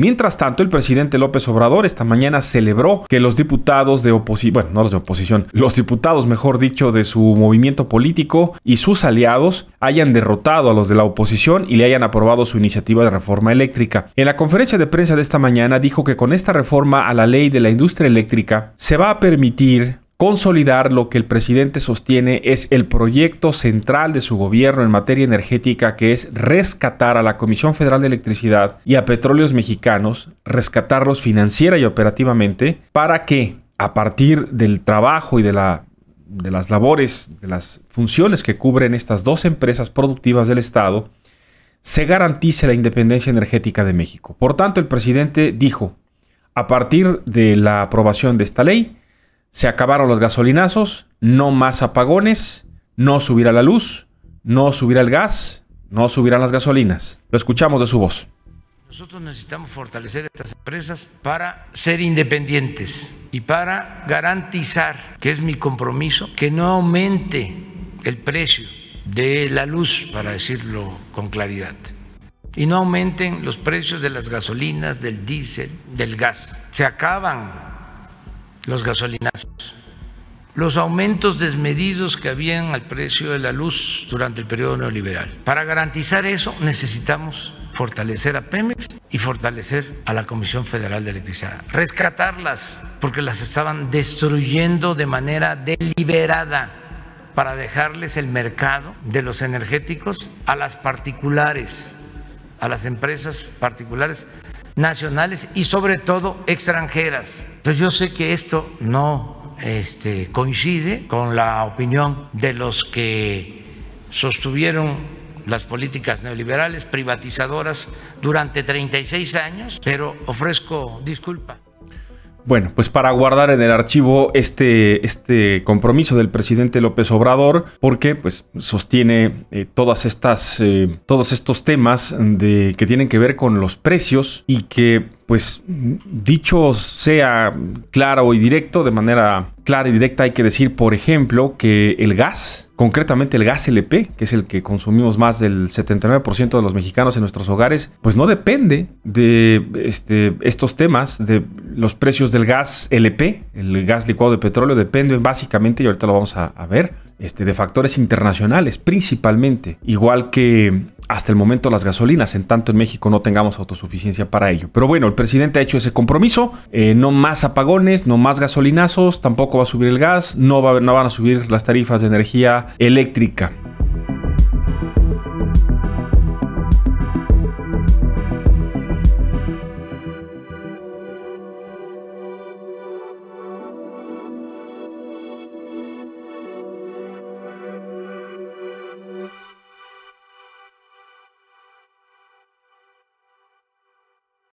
Mientras tanto, el presidente López Obrador esta mañana celebró que los diputados de oposición, bueno, no los de oposición, los diputados, mejor dicho, de su movimiento político y sus aliados hayan derrotado a los de la oposición y le hayan aprobado su iniciativa de reforma eléctrica. En la conferencia de prensa de esta mañana dijo que con esta reforma a la ley de la industria eléctrica se va a permitir consolidar lo que el presidente sostiene es el proyecto central de su gobierno en materia energética, que es rescatar a la Comisión Federal de Electricidad y a Petróleos Mexicanos, rescatarlos financiera y operativamente, para que a partir del trabajo y de de las labores, de las funciones que cubren estas dos empresas productivas del Estado, se garantice la independencia energética de México. Por tanto, el presidente dijo, a partir de la aprobación de esta ley, se acabaron los gasolinazos, no más apagones, no subirá la luz, no subirá el gas, no subirán las gasolinas. Lo escuchamos de su voz. Nosotros necesitamos fortalecer estas empresas para ser independientes y para garantizar, que es mi compromiso, que no aumente el precio de la luz, para decirlo con claridad, y no aumenten los precios de las gasolinas, del diésel, del gas. Se acaban los gasolinazos, los aumentos desmedidos que habían al precio de la luz durante el periodo neoliberal. Para garantizar eso necesitamos fortalecer a Pemex y fortalecer a la Comisión Federal de Electricidad, rescatarlas porque las estaban destruyendo de manera deliberada para dejarles el mercado de los energéticos a las particulares, a las empresas particulares nacionales y sobre todo extranjeras. Entonces yo sé que esto no este, coincide con la opinión de los que sostuvieron las políticas neoliberales privatizadoras durante 36 años, pero ofrezco disculpa. Bueno, pues para guardar en el archivo este, este compromiso del presidente López Obrador, porque pues sostiene eh, todas estas, eh, todos estos temas de, que tienen que ver con los precios y que pues dicho sea claro y directo, de manera clara y directa hay que decir, por ejemplo, que el gas, concretamente el gas LP, que es el que consumimos más del 79% de los mexicanos en nuestros hogares, pues no depende de este, estos temas, de los precios del gas LP, el gas licuado de petróleo, depende básicamente, y ahorita lo vamos a ver, este, de factores internacionales principalmente, igual que hasta el momento las gasolinas, en tanto en México no tengamos autosuficiencia para ello. Pero bueno, el presidente ha hecho ese compromiso, eh, no más apagones, no más gasolinazos, tampoco va a subir el gas, no, va, no van a subir las tarifas de energía eléctrica.